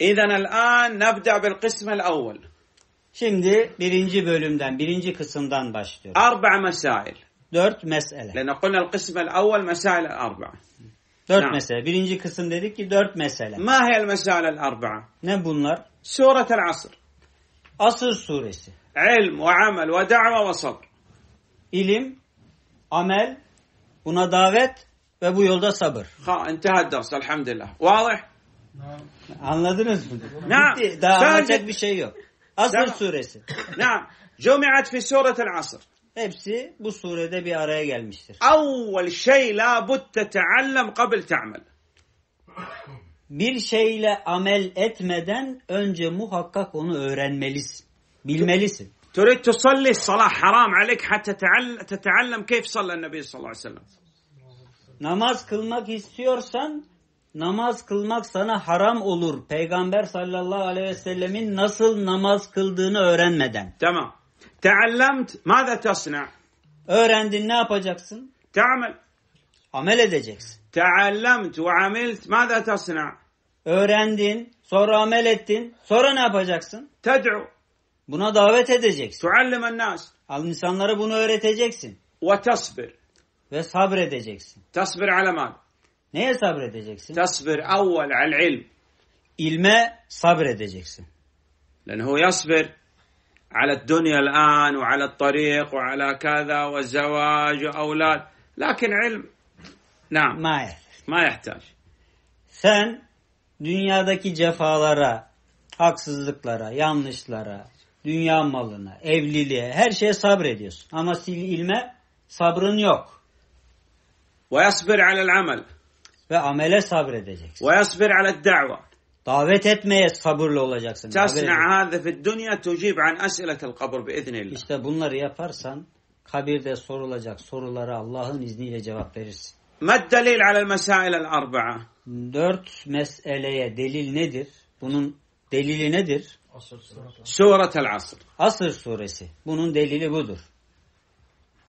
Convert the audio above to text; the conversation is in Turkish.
İzen el-an nebda bil kısmel evvel. Şimdi birinci bölümden, birinci kısımdan başlıyoruz. Arba mesail. Dört mesele. Lene kulnel kısmel evvel mesail arba. Dört yani. mesele. Birinci kısım dedik ki dört mesele. Ma hiyel mesailel arba? Ne bunlar? Suretel asr. Asır suresi. İlm ve amel ve da've ve sabr. İlim, amel, buna davet ve bu yolda sabır. Ha, intihad ders. Elhamdülillah. Vâzih? Anladınız mı? Bitti. Daha anlatacak bir şey yok. Asr suresi. Naam. Cumi'at fi suretel asr. Hepsi bu surede bir araya gelmiştir. Avvel şey la butte teallem kabil te'mel. Bir şeyle amel etmeden önce muhakkak onu öğrenmelisin. Bilmelisin. تريد تصلي الصلاة حرام عليك حتى تتعلم كيف صلى النبي Sallallahu Aleyhi ve Sellem. Namaz kılmak istiyorsan namaz kılmak sana haram olur. Peygamber sallallahu aleyhi ve sellemin nasıl namaz kıldığını öğrenmeden. Tamam. Teallemt mâze tasna? Öğrendin ne yapacaksın? Te'amel. Amel edeceksin. Teallemt ve amilt mâze tasna? Öğrendin, sonra amel ettin, sonra ne yapacaksın? Ted'u. Buna davet edeceksin. Tuallimen nas. Al insanlara bunu öğreteceksin. Ve tasbir. Ve sabredeceksin. Tasbir alamat. Neye sabredeceksin? Tasbir awwal al ilm. İlme sabredeceksin. لأنه يصبر على الدنيا الآن وعلى الطريق ve كذا والزواج وأولاد Lakin ilm, نعم ma يحتاج ma يحتاج sen dünyadaki cefalara, haksızlıklara, yanlışlara, dünya malına, evliliğe, her şeye sabrediyorsun. Ama sil ilme sabrın yok. Ve ويصبر على amel ve amele sabredeceksin. ويصبر على الدعوة. Davet etmeye sabırlı olacaksın. تصنع هذا في الدنيا an عن أسئلة القبر بإذن الله. İşte bunları yaparsan kabirde sorulacak soruları Allah'ın izniyle cevap verirsin. ما الدليل على المسائل الأربعة؟ Dört meseleye delil nedir? Bunun delili nedir? Suretel Asr. Asır suresi. Bunun delili budur.